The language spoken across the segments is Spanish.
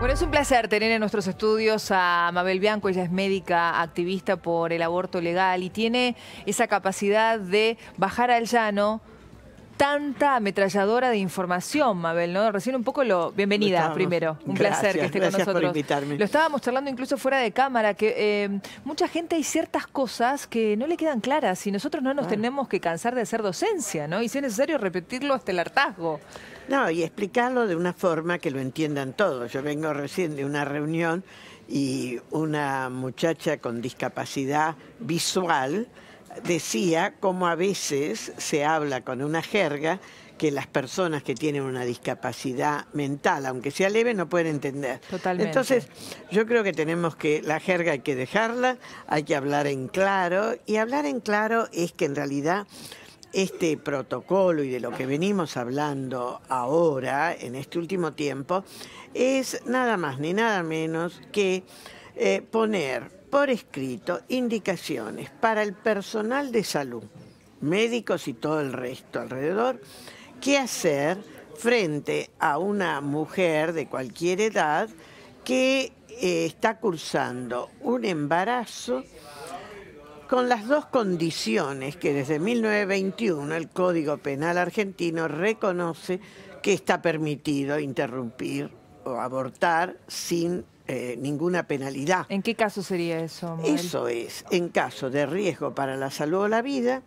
Bueno, es un placer tener en nuestros estudios a Mabel Bianco, ella es médica activista por el aborto legal y tiene esa capacidad de bajar al llano tanta ametralladora de información, Mabel, ¿no? Recién un poco lo... Bienvenida primero, un placer que esté con nosotros. Gracias Por invitarme. Lo estábamos charlando incluso fuera de cámara, que eh, mucha gente hay ciertas cosas que no le quedan claras y nosotros no nos tenemos que cansar de hacer docencia, ¿no? Y si es necesario repetirlo hasta el hartazgo. No, y explicarlo de una forma que lo entiendan todos. Yo vengo recién de una reunión y una muchacha con discapacidad visual decía cómo a veces se habla con una jerga que las personas que tienen una discapacidad mental, aunque sea leve, no pueden entender. Totalmente. Entonces, yo creo que tenemos que, la jerga hay que dejarla, hay que hablar en claro, y hablar en claro es que en realidad este protocolo y de lo que venimos hablando ahora, en este último tiempo, es nada más ni nada menos que eh, poner por escrito indicaciones para el personal de salud, médicos y todo el resto alrededor, qué hacer frente a una mujer de cualquier edad que eh, está cursando un embarazo con las dos condiciones que desde 1921 el Código Penal argentino reconoce que está permitido interrumpir o abortar sin eh, ninguna penalidad. ¿En qué caso sería eso? Eso es, en caso de riesgo para la salud o la vida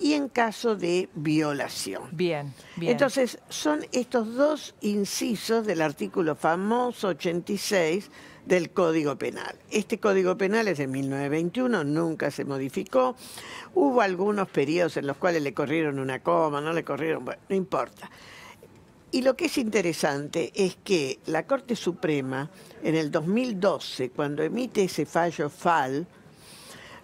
y en caso de violación. Bien, bien. Entonces, son estos dos incisos del artículo famoso 86 del Código Penal. Este Código Penal es de 1921, nunca se modificó. Hubo algunos periodos en los cuales le corrieron una coma, no le corrieron, bueno, no importa. Y lo que es interesante es que la Corte Suprema, en el 2012, cuando emite ese fallo FAL,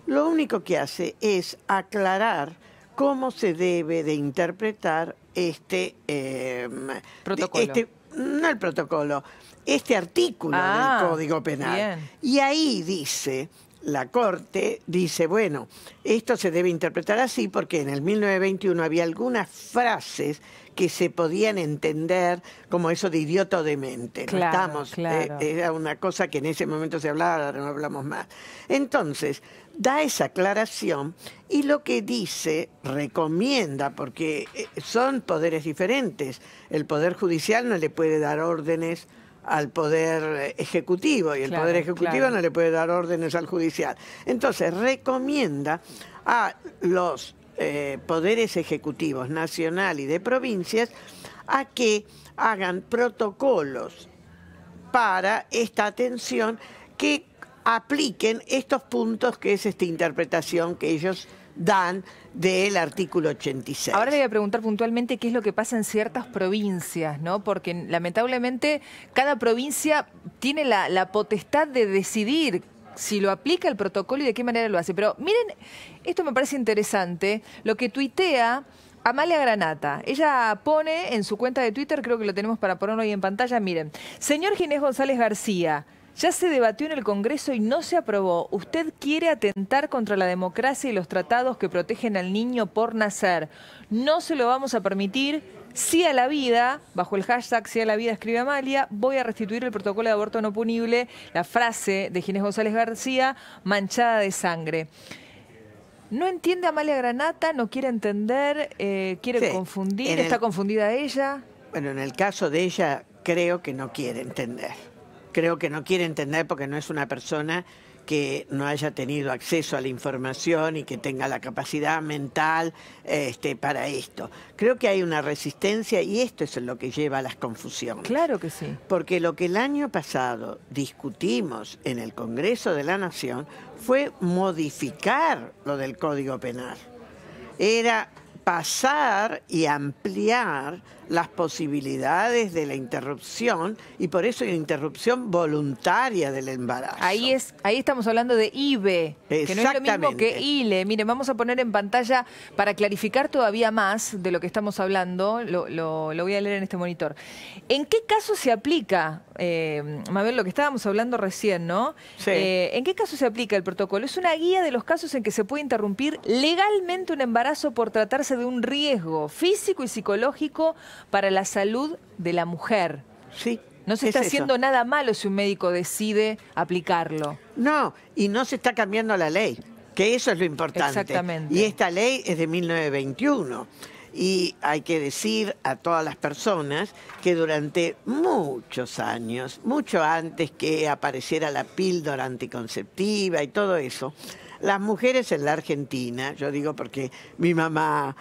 lo único que hace es aclarar cómo se debe de interpretar este, em, este no el protocolo, este artículo del ah, Código Penal. Y ahí dice la Corte dice, bueno, esto se debe interpretar así porque en el 1921 había algunas frases que se podían entender como eso de idiota o demente. No estamos, eh, era una cosa que en ese momento se hablaba, ahora no hablamos más. Entonces, da esa aclaración y lo que dice, recomienda, porque eh, son poderes diferentes. El Poder Judicial no le puede dar órdenes al Poder eh, Ejecutivo y el Poder Ejecutivo no le puede dar órdenes al Judicial. Entonces, recomienda a los eh, poderes ejecutivos nacional y de provincias a que hagan protocolos para esta atención que apliquen estos puntos que es esta interpretación que ellos dan del artículo 86. Ahora le voy a preguntar puntualmente qué es lo que pasa en ciertas provincias, ¿no? Porque lamentablemente cada provincia tiene la potestad de decidir si lo aplica el protocolo y de qué manera lo hace. Pero miren, esto me parece interesante, lo que tuitea Amalia Granata. Ella pone en su cuenta de Twitter, creo que lo tenemos para ponerlo hoy en pantalla, miren, señor Ginés González García. Ya se debatió en el Congreso y no se aprobó. Usted quiere atentar contra la democracia y los tratados que protegen al niño por nacer. No se lo vamos a permitir Sí a la vida, bajo el hashtag Sí a la vida escribe Amalia, voy a restituir el protocolo de aborto no punible, la frase de Ginés González García, manchada de sangre. No entiende Amalia Granata, no quiere entender, eh, quiere confundir, está confundida ella. Bueno, en el caso de ella creo que no quiere entender. Creo que no quiere entender porque no es una persona que no haya tenido acceso a la información y que tenga la capacidad mental este, para esto. Creo que hay una resistencia y esto es lo que lleva a las confusiones. Claro que sí. Porque lo que el año pasado discutimos en el Congreso de la Nación fue modificar lo del Código Penal. Era pasar y ampliar las posibilidades de la interrupción y por eso la interrupción voluntaria del embarazo. Ahí es, ahí estamos hablando de IBE, que no es lo mismo que ILE. mire vamos a poner en pantalla para clarificar todavía más de lo que estamos hablando, lo, voy a leer en este monitor. ¿En qué caso se aplica, eh, Mabel, lo que estábamos hablando recién, ¿no? Sí. Eh, ¿En qué caso se aplica el protocolo? Es una guía de los casos en que se puede interrumpir legalmente un embarazo por tratarse de un riesgo físico y psicológico para la salud de la mujer. Sí. No se está haciendo nada malo si un médico decide aplicarlo. No, y no se está cambiando la ley, que eso es lo importante. Exactamente. Y esta ley es de 1921. Y hay que decir a todas las personas que durante muchos años, mucho antes que apareciera la píldora anticonceptiva y todo eso, las mujeres en la Argentina, yo digo porque mi mamá,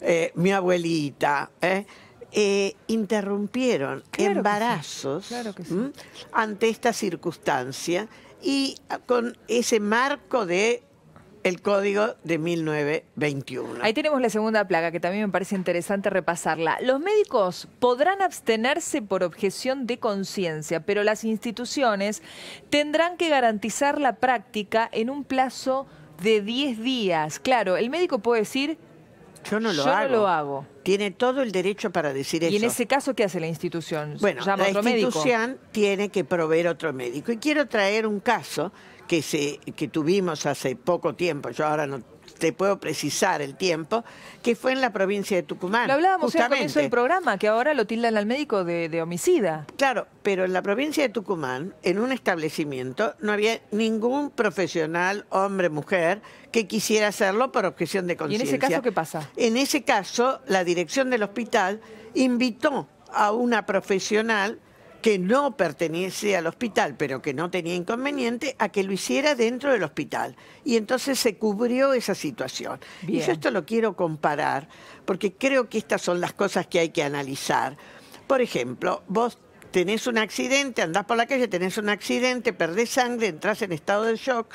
eh, mi abuelita, eh, eh, interrumpieron embarazos ante esta circunstancia y ah, con ese marco de el código de 1921. Ahí tenemos la segunda plaga, que también me parece interesante repasarla. Los médicos podrán abstenerse por objeción de conciencia, pero las instituciones tendrán que garantizar la práctica en un plazo de 10 días. Claro, el médico puede decir, yo no lo hago. Tiene todo el derecho para decir eso. ¿Y en ese caso qué hace la institución? Bueno, la institución tiene que proveer otro médico. Y quiero traer un caso que, se, que tuvimos hace poco tiempo. Yo ahora no te puedo precisar el tiempo, que fue en la provincia de Tucumán. Lo hablábamos al comienzo del programa, que ahora lo tildan al médico de, de, homicida. Claro, pero en la provincia de Tucumán, en un establecimiento, no había ningún profesional, hombre, mujer, que quisiera hacerlo por objeción de conciencia. ¿Y en ese caso qué pasa? En ese caso, la dirección del hospital invitó a una profesional que no pertenece al hospital, pero que no tenía inconveniente, a que lo hiciera dentro del hospital. Y entonces se cubrió esa situación. Y yo esto lo quiero comparar, porque creo que estas son las cosas que hay que analizar. Por ejemplo, vos tenés un accidente, andás por la calle, tenés un accidente, perdés sangre, entras en estado de shock,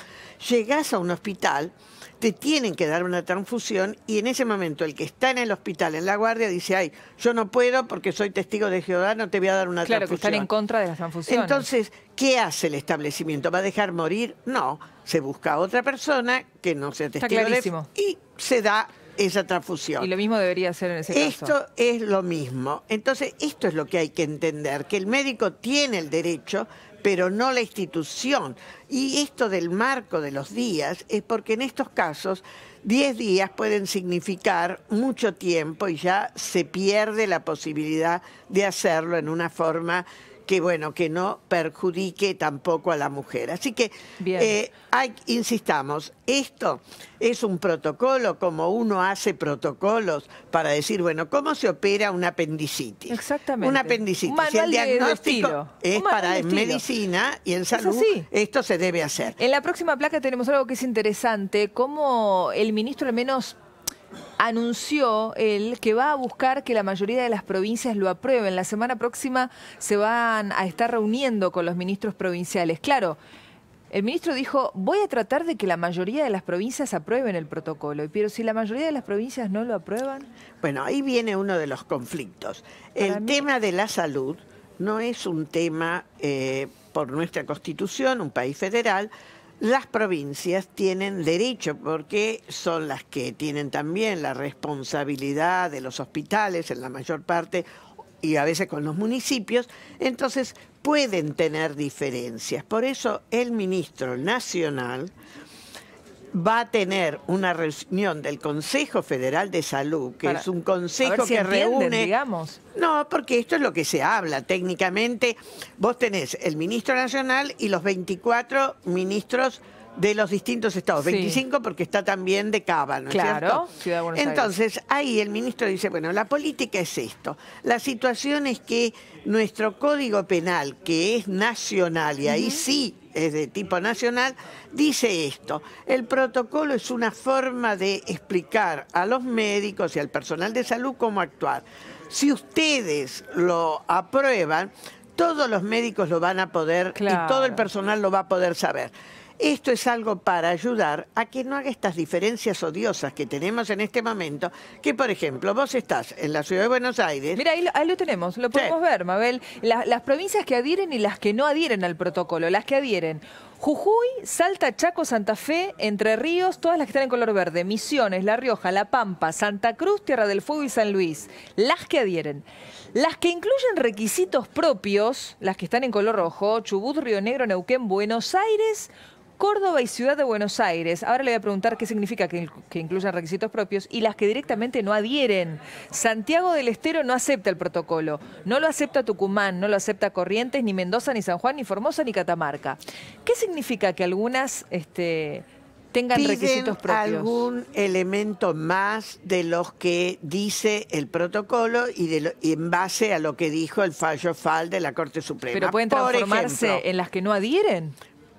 llegás a un hospital, te tienen que dar una transfusión y en ese momento el que está en el hospital, en la guardia, dice, ay, yo no puedo porque soy testigo de Jehová, no te voy a dar una transfusión. Claro, que están en contra de la transfusiones. Entonces, ¿qué hace el establecimiento? ¿Va a dejar morir? No, se busca a otra persona que no sea testigo Está y se da esa transfusión. Y lo mismo debería ser en ese caso. Esto es lo mismo. Entonces, esto es lo que hay que entender, que el médico tiene el derecho, pero no la institución. Y esto del marco de los días es porque en estos casos 10 días pueden significar mucho tiempo y ya se pierde la posibilidad de hacerlo en una forma que bueno, que no perjudique tampoco a la mujer. Así que eh, hay, insistamos, esto es un protocolo como uno hace protocolos para decir, bueno, ¿cómo se opera un apendicitis? Exactamente. Una apendicitis. si el diagnóstico es para medicina y en salud, esto se debe hacer. En la próxima placa tenemos algo que es interesante, cómo el ministro al menos anunció él que va a buscar que la mayoría de las provincias lo aprueben. La semana próxima se van a estar reuniendo con los ministros provinciales. Claro, el ministro dijo, voy a tratar de que la mayoría de las provincias aprueben el protocolo, pero si la mayoría de las provincias no lo aprueban... Bueno, ahí viene uno de los conflictos. el tema de la salud no es un tema, eh, por nuestra constitución, un país federal, las provincias tienen derecho porque son las que tienen también la responsabilidad de los hospitales en la mayor parte y a veces con los municipios, entonces pueden tener diferencias. Por eso el ministro nacional va a tener una reunión del Consejo Federal de Salud, que es un consejo que reúne... digamos. No, porque esto es lo que se habla. Técnicamente, vos tenés el ministro nacional y los 24 ministros de los distintos estados, 25 porque está también de Cava, ¿no claro, es cierto? Entonces, ahí el ministro dice, bueno, la política es esto. La situación es que nuestro Código Penal, que es nacional, y ahí sí es de tipo nacional, dice esto, el protocolo es una forma de explicar a los médicos y al personal de salud cómo actuar. Si ustedes lo aprueban, todos los médicos lo van a poder y todo el personal lo va a poder saber. Esto es algo para ayudar a que no haga estas diferencias odiosas que tenemos en este momento, que por ejemplo, vos estás en la ciudad de Buenos Aires. Mira, ahí lo, tenemos, lo podemos ver, Mabel. las provincias que adhieren y las que no adhieren al protocolo, las que adhieren. Jujuy, Salta, Chaco, Santa Fe, Entre Ríos, todas las que están en color verde, Misiones, La Rioja, La Pampa, Santa Cruz, Tierra del Fuego y San Luis, las que adhieren. Las que incluyen requisitos propios, las que están en color rojo, Chubut, Río Negro, Neuquén, Buenos Aires, Córdoba y Ciudad de Buenos Aires. Ahora le voy a preguntar qué significa que, incluyan requisitos propios y las que directamente no adhieren. Santiago del Estero no acepta el protocolo. No lo acepta Tucumán, no lo acepta Corrientes, ni Mendoza, ni San Juan, ni Formosa, ni Catamarca. ¿Qué significa que algunas este, tengan requisitos propios? algún elemento más de los que dice el protocolo y, en base a lo que dijo el fallo FAL de la Corte Suprema. ¿Pero pueden transformarse en las que no adhieren?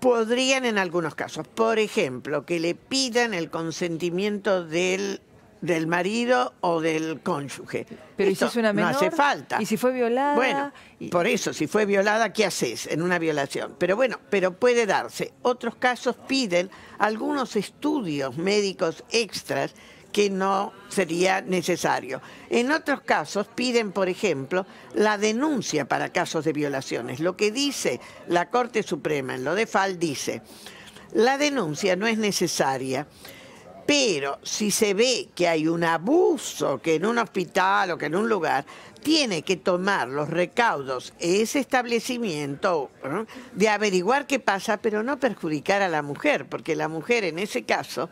podrían en algunos casos, por ejemplo, que le pidan el consentimiento del del marido o del cónyuge. Pero si es una menor? No hace falta. ¿Y si fue violada? Bueno, por eso, si fue violada, ¿qué haces en una violación? Pero bueno, pero puede darse. Otros casos piden algunos estudios médicos extras que no sería necesario. En otros casos piden, por ejemplo, la denuncia para casos de violaciones. Lo que dice la Corte Suprema en lo de FAL dice, la denuncia no es necesaria, pero si se ve que hay un abuso, que en un hospital o que en un lugar, tiene que tomar los recaudos ese establecimiento de averiguar qué pasa, pero no perjudicar a la mujer, porque la mujer en ese caso,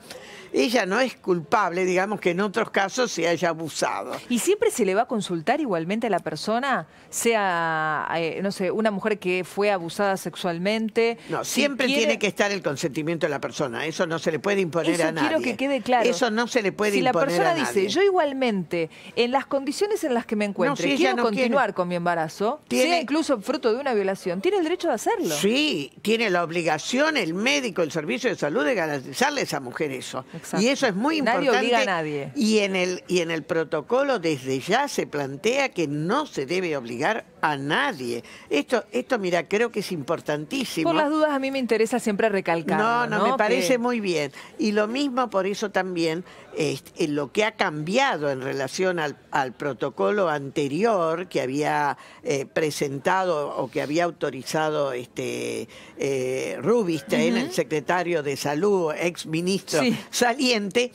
ella no es culpable, digamos que en otros casos se haya abusado. ¿Y siempre se le va a consultar igualmente a la persona, sea, eh, no sé, una mujer que fue abusada sexualmente? No, siempre tiene que estar el consentimiento de la persona, eso no se le puede imponer a nadie. Quiero que quede claro. Eso no se le puede imponer a nadie. Si la persona dice, yo igualmente, en las condiciones en las que me encuentro, quiero continuar con mi embarazo, tiene... incluso fruto de una violación, tiene el derecho de hacerlo. Sí, tiene la obligación el médico, el servicio de salud de garantizarle a esa mujer eso. Y eso es muy importante. Nadie obliga a nadie. Y en, el, y en el protocolo desde ya se plantea que no se debe obligar a nadie. Esto, esto mira, creo que es importantísimo. Por las dudas a mí me interesa siempre recalcar. No, no, me parece muy bien. Y lo mismo por eso también este, lo que ha cambiado en relación al, protocolo anterior que había eh, presentado o que había autorizado este eh, el secretario de Salud, ex ministro saliente,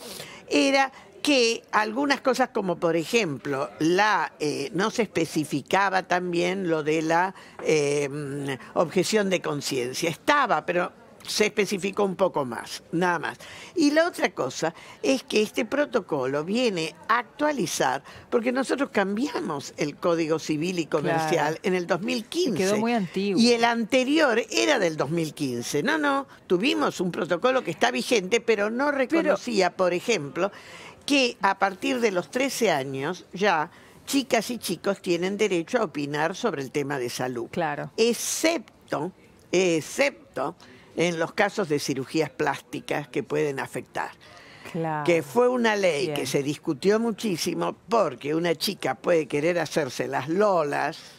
era que algunas cosas como por ejemplo la eh, no se especificaba también lo de la em, objeción de conciencia estaba pero se especificó un poco más, nada más. Y la otra cosa es que este protocolo viene a actualizar, porque nosotros cambiamos el Código Civil y Comercial en el 2015. Quedó muy antiguo. Y el anterior era del 2015. No, no, tuvimos un protocolo que está vigente, pero no reconocía, por ejemplo, que a partir de los 13 años ya chicas y chicos tienen derecho a opinar sobre el tema de salud. Claro. Excepto, excepto en los casos de cirugías plásticas que pueden afectar. Claro. Que fue una ley que se discutió muchísimo porque una chica puede querer hacerse las lolas,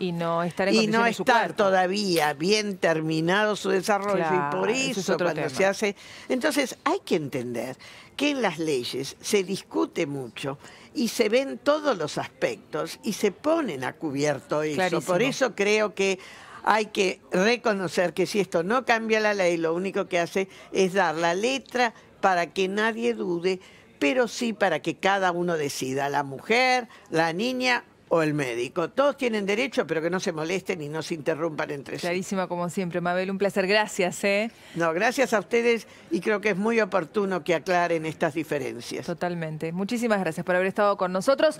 y no estar todavía bien terminado su desarrollo. y por eso, cuando se hace. Entonces, hay que entender que en las leyes se discute mucho y se ven todos los aspectos y se ponen a cubierto eso. Por eso creo que hay que reconocer que si esto no cambia la ley, lo único que hace es dar la letra para que nadie dude, pero sí para que cada uno decida, la mujer, la niña o el médico. Todos tienen derecho, pero que no se molesten y no se interrumpan entre sí. Clarísima como siempre, Mabel, un placer. Gracias. ¿eh? No, gracias a ustedes y creo que es muy oportuno que aclaren estas diferencias. Totalmente. Muchísimas gracias por haber estado con nosotros.